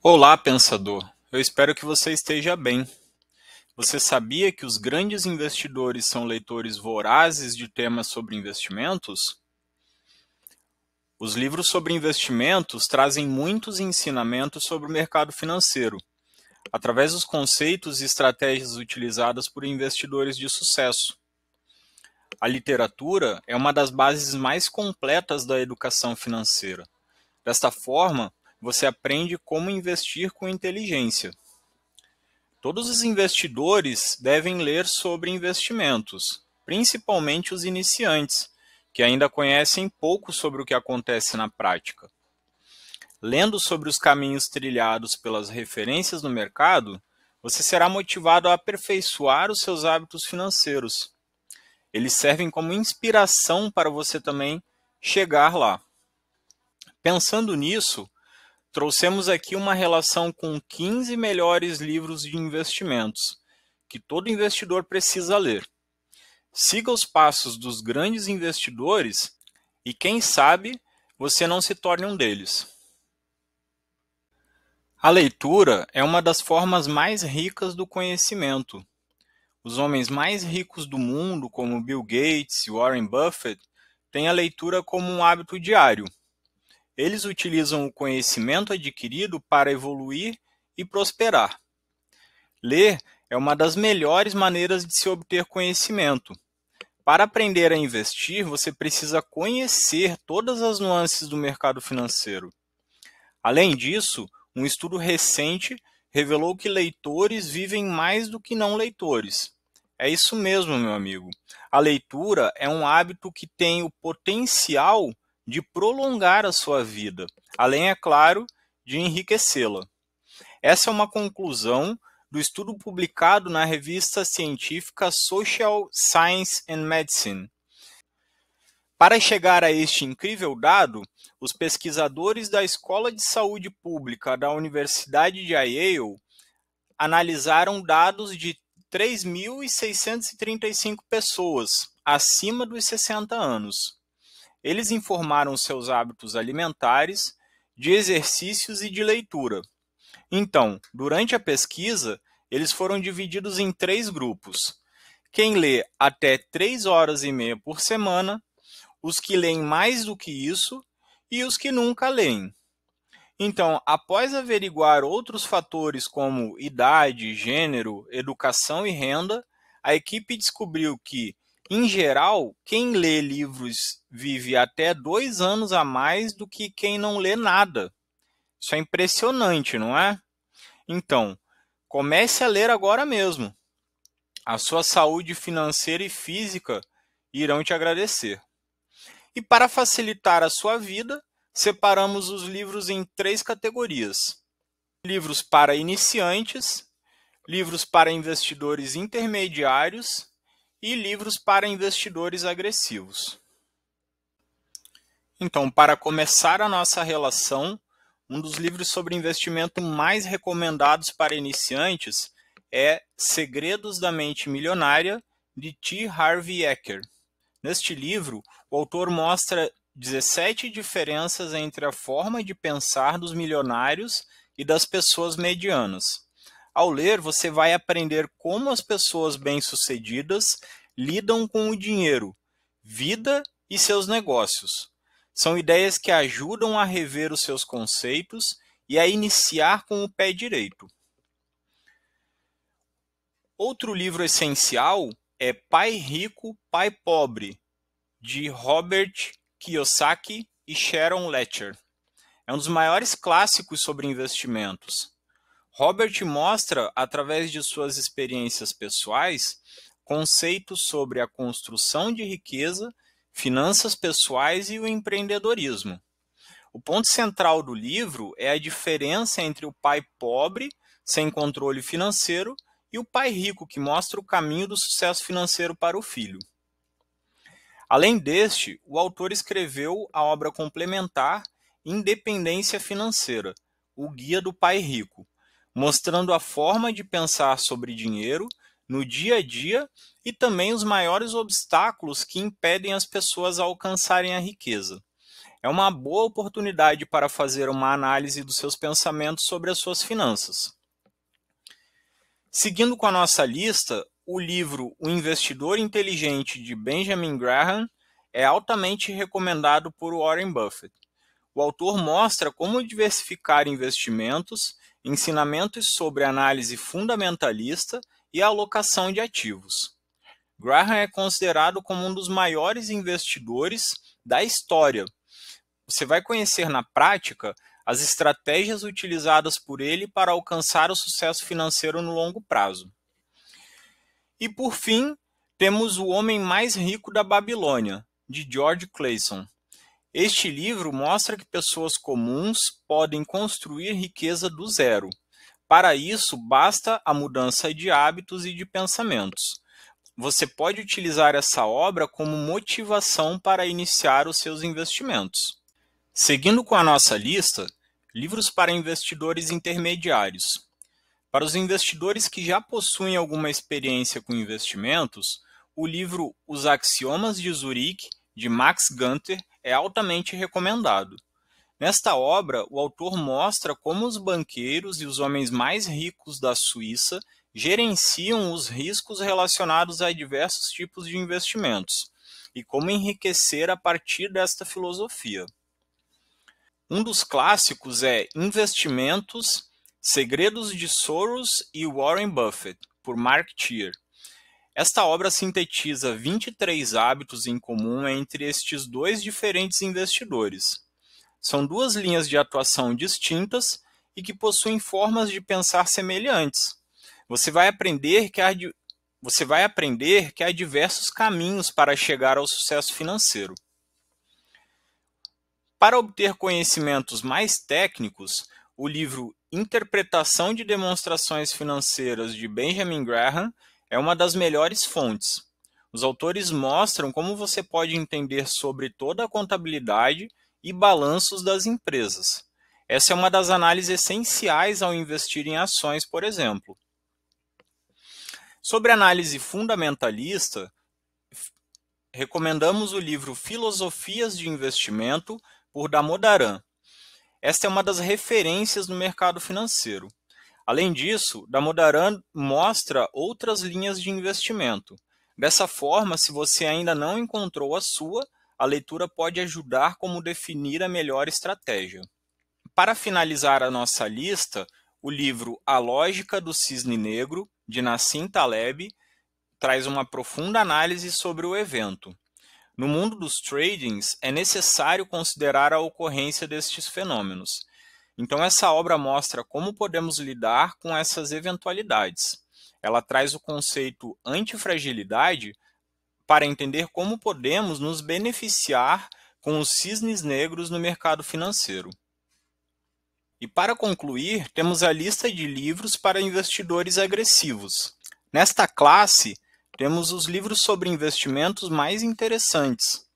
Olá, pensador. Eu espero que você esteja bem. Você sabia que os grandes investidores são leitores vorazes de temas sobre investimentos? Os livros sobre investimentos trazem muitos ensinamentos sobre o mercado financeiro, através dos conceitos e estratégias utilizadas por investidores de sucesso. A literatura é uma das bases mais completas da educação financeira. Desta forma, você aprende como investir com inteligência. Todos os investidores devem ler sobre investimentos, principalmente os iniciantes, que ainda conhecem pouco sobre o que acontece na prática. Lendo sobre os caminhos trilhados pelas referências no mercado, você será motivado a aperfeiçoar os seus hábitos financeiros. Eles servem como inspiração para você também chegar lá. Pensando nisso, Trouxemos aqui uma relação com 15 melhores livros de investimentos que todo investidor precisa ler. Siga os passos dos grandes investidores e, quem sabe, você não se torne um deles. A leitura é uma das formas mais ricas do conhecimento. Os homens mais ricos do mundo, como Bill Gates e Warren Buffett, têm a leitura como um hábito diário. Eles utilizam o conhecimento adquirido para evoluir e prosperar. Ler é uma das melhores maneiras de se obter conhecimento. Para aprender a investir, você precisa conhecer todas as nuances do mercado financeiro. Além disso, um estudo recente revelou que leitores vivem mais do que não leitores. É isso mesmo, meu amigo. A leitura é um hábito que tem o potencial de prolongar a sua vida, além, é claro, de enriquecê-la. Essa é uma conclusão do estudo publicado na revista científica Social Science and Medicine. Para chegar a este incrível dado, os pesquisadores da Escola de Saúde Pública da Universidade de Yale analisaram dados de 3.635 pessoas acima dos 60 anos. Eles informaram seus hábitos alimentares, de exercícios e de leitura. Então, durante a pesquisa, eles foram divididos em três grupos: quem lê até três horas e meia por semana, os que leem mais do que isso e os que nunca leem. Então, após averiguar outros fatores como idade, gênero, educação e renda, a equipe descobriu que em geral, quem lê livros vive até dois anos a mais do que quem não lê nada. Isso é impressionante, não é? Então, comece a ler agora mesmo. A sua saúde financeira e física irão te agradecer. E para facilitar a sua vida, separamos os livros em três categorias: livros para iniciantes, livros para investidores intermediários e livros para investidores agressivos. Então, para começar a nossa relação, um dos livros sobre investimento mais recomendados para iniciantes é Segredos da Mente Milionária, de T. Harvey Eker. Neste livro, o autor mostra 17 diferenças entre a forma de pensar dos milionários e das pessoas medianas. Ao ler, você vai aprender como as pessoas bem-sucedidas lidam com o dinheiro, vida e seus negócios. São ideias que ajudam a rever os seus conceitos e a iniciar com o pé direito. Outro livro essencial é Pai Rico, Pai Pobre, de Robert Kiyosaki e Sharon Letcher. É um dos maiores clássicos sobre investimentos. Robert mostra, através de suas experiências pessoais, conceitos sobre a construção de riqueza, finanças pessoais e o empreendedorismo. O ponto central do livro é a diferença entre o pai pobre, sem controle financeiro, e o pai rico, que mostra o caminho do sucesso financeiro para o filho. Além deste, o autor escreveu a obra complementar Independência Financeira O Guia do Pai Rico mostrando a forma de pensar sobre dinheiro no dia a dia e também os maiores obstáculos que impedem as pessoas a alcançarem a riqueza. É uma boa oportunidade para fazer uma análise dos seus pensamentos sobre as suas finanças. Seguindo com a nossa lista, o livro O Investidor Inteligente de Benjamin Graham é altamente recomendado por Warren Buffett. O autor mostra como diversificar investimentos ensinamentos sobre análise fundamentalista e alocação de ativos. Graham é considerado como um dos maiores investidores da história. Você vai conhecer na prática as estratégias utilizadas por ele para alcançar o sucesso financeiro no longo prazo. E por fim, temos O Homem Mais Rico da Babilônia, de George Clayson. Este livro mostra que pessoas comuns podem construir riqueza do zero. Para isso, basta a mudança de hábitos e de pensamentos. Você pode utilizar essa obra como motivação para iniciar os seus investimentos. Seguindo com a nossa lista, livros para investidores intermediários. Para os investidores que já possuem alguma experiência com investimentos, o livro Os Axiomas de Zurich, de Max Gunther, é altamente recomendado. Nesta obra, o autor mostra como os banqueiros e os homens mais ricos da Suíça gerenciam os riscos relacionados a diversos tipos de investimentos e como enriquecer a partir desta filosofia. Um dos clássicos é Investimentos, Segredos de Soros e Warren Buffett, por Mark Thier. Esta obra sintetiza 23 hábitos em comum entre estes dois diferentes investidores. São duas linhas de atuação distintas e que possuem formas de pensar semelhantes. Você vai aprender que há, você vai aprender que há diversos caminhos para chegar ao sucesso financeiro. Para obter conhecimentos mais técnicos, o livro Interpretação de Demonstrações Financeiras de Benjamin Graham é uma das melhores fontes. Os autores mostram como você pode entender sobre toda a contabilidade e balanços das empresas. Essa é uma das análises essenciais ao investir em ações, por exemplo. Sobre análise fundamentalista, recomendamos o livro Filosofias de Investimento, por Damodaran. Esta é uma das referências no mercado financeiro. Além disso, Damodaran mostra outras linhas de investimento. Dessa forma, se você ainda não encontrou a sua, a leitura pode ajudar como definir a melhor estratégia. Para finalizar a nossa lista, o livro A Lógica do Cisne Negro, de Nassim Taleb, traz uma profunda análise sobre o evento. No mundo dos tradings, é necessário considerar a ocorrência destes fenômenos. Então, essa obra mostra como podemos lidar com essas eventualidades. Ela traz o conceito antifragilidade para entender como podemos nos beneficiar com os cisnes negros no mercado financeiro. E para concluir, temos a lista de livros para investidores agressivos. Nesta classe, temos os livros sobre investimentos mais interessantes,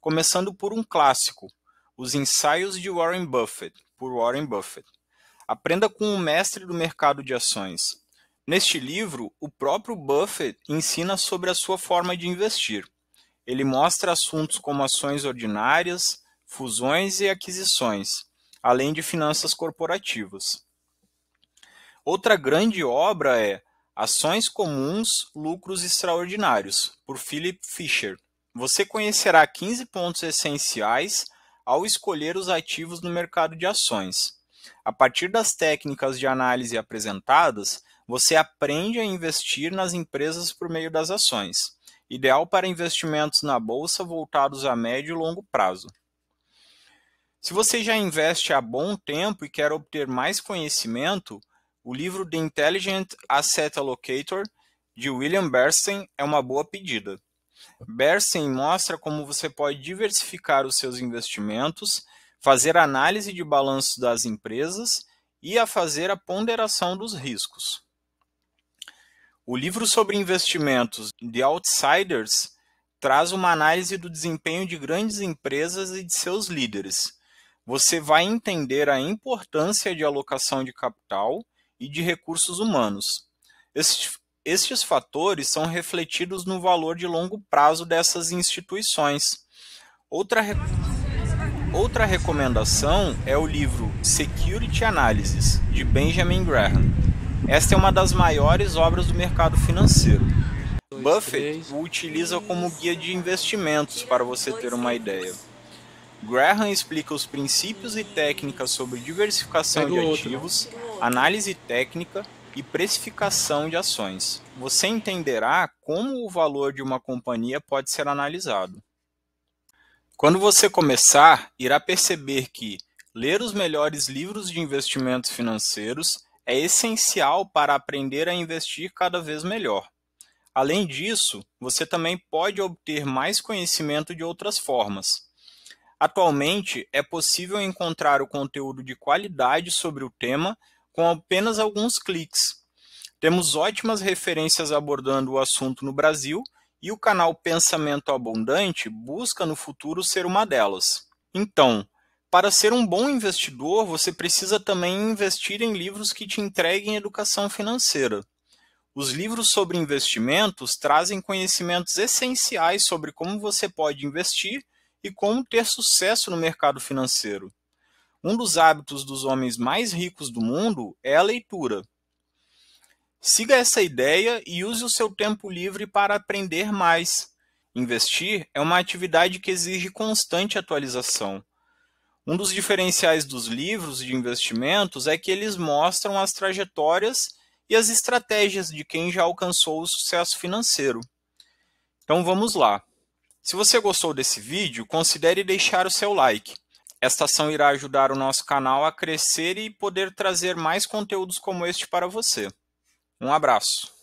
começando por um clássico, os Ensaios de Warren Buffett, por Warren Buffett. Aprenda com o mestre do mercado de ações. Neste livro, o próprio Buffett ensina sobre a sua forma de investir. Ele mostra assuntos como ações ordinárias, fusões e aquisições, além de finanças corporativas. Outra grande obra é Ações Comuns, Lucros Extraordinários, por Philip Fisher. Você conhecerá 15 pontos essenciais ao escolher os ativos no mercado de ações. A partir das técnicas de análise apresentadas, você aprende a investir nas empresas por meio das ações, ideal para investimentos na bolsa voltados a médio e longo prazo. Se você já investe há bom tempo e quer obter mais conhecimento, o livro The Intelligent Asset Allocator de William Bernstein é uma boa pedida. Bersen mostra como você pode diversificar os seus investimentos, fazer análise de balanço das empresas e a fazer a ponderação dos riscos. O livro sobre investimentos, de Outsiders, traz uma análise do desempenho de grandes empresas e de seus líderes. Você vai entender a importância de alocação de capital e de recursos humanos. Estes fatores são refletidos no valor de longo prazo dessas instituições. Outra, re... Outra recomendação é o livro Security Analysis, de Benjamin Graham. Esta é uma das maiores obras do mercado financeiro. Buffett o utiliza como guia de investimentos para você ter uma ideia. Graham explica os princípios e técnicas sobre diversificação de ativos, análise técnica, e precificação de ações. Você entenderá como o valor de uma companhia pode ser analisado. Quando você começar, irá perceber que ler os melhores livros de investimentos financeiros é essencial para aprender a investir cada vez melhor. Além disso, você também pode obter mais conhecimento de outras formas. Atualmente, é possível encontrar o conteúdo de qualidade sobre o tema com apenas alguns cliques. Temos ótimas referências abordando o assunto no Brasil e o canal Pensamento Abundante busca no futuro ser uma delas. Então, para ser um bom investidor, você precisa também investir em livros que te entreguem educação financeira. Os livros sobre investimentos trazem conhecimentos essenciais sobre como você pode investir e como ter sucesso no mercado financeiro. Um dos hábitos dos homens mais ricos do mundo é a leitura. Siga essa ideia e use o seu tempo livre para aprender mais. Investir é uma atividade que exige constante atualização. Um dos diferenciais dos livros de investimentos é que eles mostram as trajetórias e as estratégias de quem já alcançou o sucesso financeiro. Então vamos lá. Se você gostou desse vídeo, considere deixar o seu like. Esta ação irá ajudar o nosso canal a crescer e poder trazer mais conteúdos como este para você. Um abraço.